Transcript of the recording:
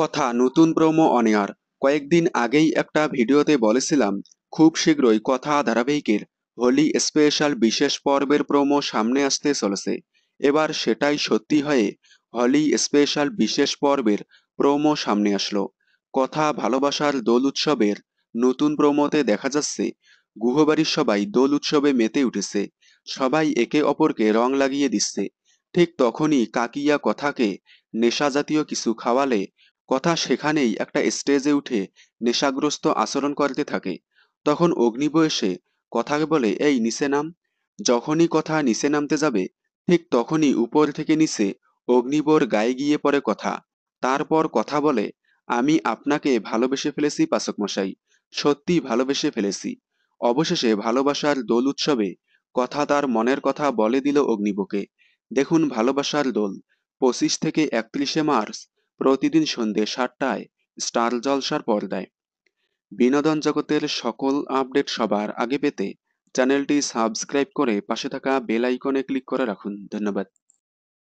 কথা নতুন প্রোমো অনেয়ার কয়েকদিন আগেই একটা ভিডিওতে বলেছিলাম খুব শীঘ্রই কথা ধারাবাহিকের হোলি স্পেশাল বিশেষ পর্বের প্রমো সামনে আসতে চলেছে এবার সেটাই সত্যি হয়ে হোলি স্পেশাল বিশেষ পর্বের প্রমো সামনে আসলো কথা ভালোবাসার দোল উৎসবের নতুন প্রমোতে দেখা যাচ্ছে গুহবাড়ির সবাই দোল উৎসবে মেতে উঠেছে সবাই একে অপরকে রং লাগিয়ে দিচ্ছে ঠিক তখনই কাকিয়া কথাকে নেশা জাতীয় কিছু খাওয়ালে কথা সেখানেই একটা স্টেজে উঠে নেশাগ্রস্ত আচরণ করতে থাকে তখন অগ্নি বয়সে কথা বলে এই নিচে নাম যখনই কথা নিচে নামতে যাবে ঠিক তখনই উপর থেকে নিচে অগ্নিবর গায়ে গিয়ে পরে কথা তারপর কথা বলে আমি আপনাকে ভালোবেসে ফেলেছি পাচক মশাই সত্যি ভালোবেসে ফেলেছি অবশেষে ভালোবাসার দোল উৎসবে কথা তার মনের কথা বলে দিল অগ্নিবকে দেখুন ভালোবাসার দোল পঁচিশ থেকে একত্রিশে মার্চ প্রতিদিন সন্ধে সাতটায় স্টার জলসার পর্দায় বিনোদন জগতের সকল আপডেট সবার আগে পেতে চ্যানেলটি সাবস্ক্রাইব করে পাশে থাকা বেল আইকনে ক্লিক করে রাখুন ধন্যবাদ